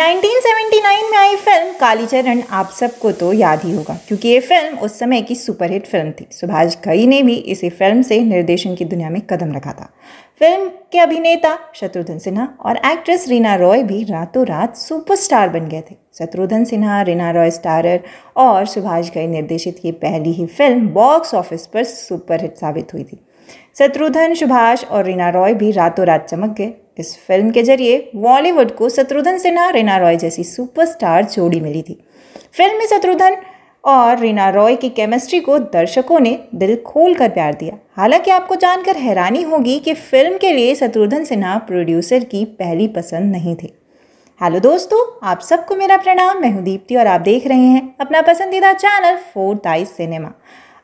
1979 में आई फिल्म कालीचरण आप सबको तो याद ही होगा क्योंकि ये फिल्म उस समय की सुपरहिट फिल्म थी सुभाष घई ने भी इसी फिल्म से निर्देशन की दुनिया में कदम रखा था फिल्म के अभिनेता शत्रुघ्न सिन्हा और एक्ट्रेस रीना रॉय भी रातों रात सुपरस्टार बन गए थे शत्रुघ्न सिन्हा रीना रॉय स्टारर और सुभाष घई निर्देशित ये पहली ही फिल्म बॉक्स ऑफिस पर सुपरहिट साबित हुई थी शत्रुधन सुभाष और रीना रॉय भी रातों रात चमक गए इस फिल्म के जरिए बॉलीवुड को शत्रुधन सिन्हा रीना रॉय जैसी सुपरस्टार जोड़ी मिली थी फिल्म में शत्रुधन और रीना रॉय की केमिस्ट्री को दर्शकों ने दिल खोल कर प्यार दिया हालांकि आपको जानकर हैरानी होगी कि फिल्म के लिए शत्रुधन सिन्हा प्रोड्यूसर की पहली पसंद नहीं थे हेलो दोस्तों आप सबको मेरा प्रणाम मैं हूँ दीप्ति और आप देख रहे हैं अपना पसंदीदा चैनल फोर्थ आई सिनेमा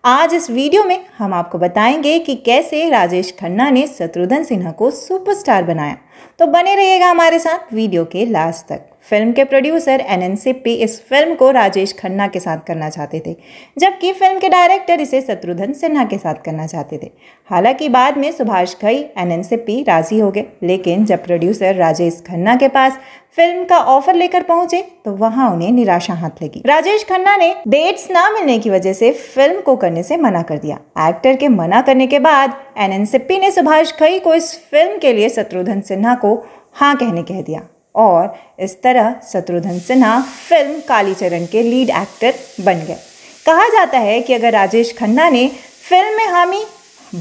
आज इस वीडियो में हम आपको बताएंगे कि कैसे राजेश खन्ना ने शत्रुघ्न सिन्हा को सुपरस्टार बनाया तो बने रहिएगा हमारे साथ वीडियो के लास्ट तक फिल्म के प्रोड्यूसर एन एन सिप्पी इस फिल्म को राजेश खन्ना के साथ करना चाहते थे जबकि फिल्म के डायरेक्टर इसे शत्रुघ्न सिन्हा के साथ करना चाहते थे हालांकि बाद में सुभाष घई एन सिप्पी राजी हो गए लेकिन जब प्रोड्यूसर राजेश खन्ना के पास फिल्म का ऑफर लेकर पहुंचे तो वहां उन्हें निराशा हाथ लगी राजेश खन्ना ने डेट्स ना मिलने की वजह से फिल्म को करने से मना कर दिया एक्टर के मना करने के बाद एन एन सिप्पी ने सुभाष घई को इस फिल्म के लिए शत्रुघ्न सिन्हा सिन्हा को हाँ कहने कह दिया और इस तरह शत्रुघ्न सिन्हा फिल्म कालीचरण के लीड एक्टर बन गए कहा जाता है कि अगर राजेश खन्ना ने फिल्म में हामी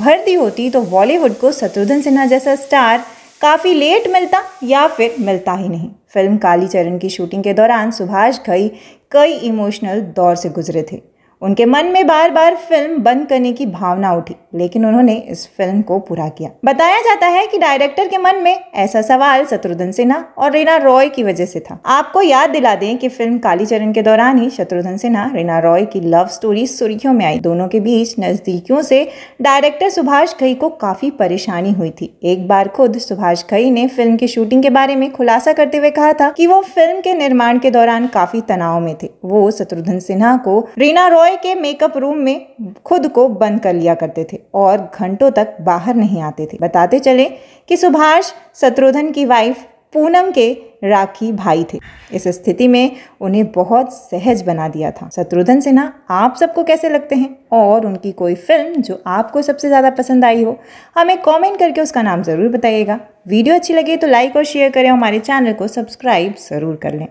भर दी होती तो बॉलीवुड को शत्रुघ्न सिन्हा जैसा स्टार काफ़ी लेट मिलता या फिर मिलता ही नहीं फिल्म कालीचरण की शूटिंग के दौरान सुभाष घई कई इमोशनल दौर से गुजरे थे उनके मन में बार बार फिल्म बंद करने की भावना उठी लेकिन उन्होंने इस फिल्म को पूरा किया बताया जाता है कि डायरेक्टर के मन में ऐसा सवाल शत्रुघ्न सिन्हा और रीना रॉय की वजह से था आपको याद दिला दें कि फिल्म कालीचरण के दौरान ही शत्रुघ्न सिन्हा रीना रॉय की लव स्टोरी सुर्खियों में आई दोनों के बीच नजदीकियों से डायरेक्टर सुभाष घई को काफी परेशानी हुई थी एक बार खुद सुभाष घई ने फिल्म की शूटिंग के बारे में खुलासा करते हुए कहा था की वो फिल्म के निर्माण के दौरान काफी तनाव में थे वो शत्रुघ्न सिन्हा को रीना रॉय के मेकअप रूम में खुद को बंद कर लिया करते थे और घंटों तक बाहर नहीं आते थे बताते चले कि सुभाष शत्रुधन की वाइफ पूनम के राखी भाई थे इस स्थिति में उन्हें बहुत सहज बना दिया था शत्रुधन सिन्हा आप सबको कैसे लगते हैं और उनकी कोई फिल्म जो आपको सबसे ज़्यादा पसंद आई हो हमें कमेंट करके उसका नाम ज़रूर बताइएगा वीडियो अच्छी लगे तो लाइक और शेयर करें हमारे चैनल को सब्सक्राइब ज़रूर कर लें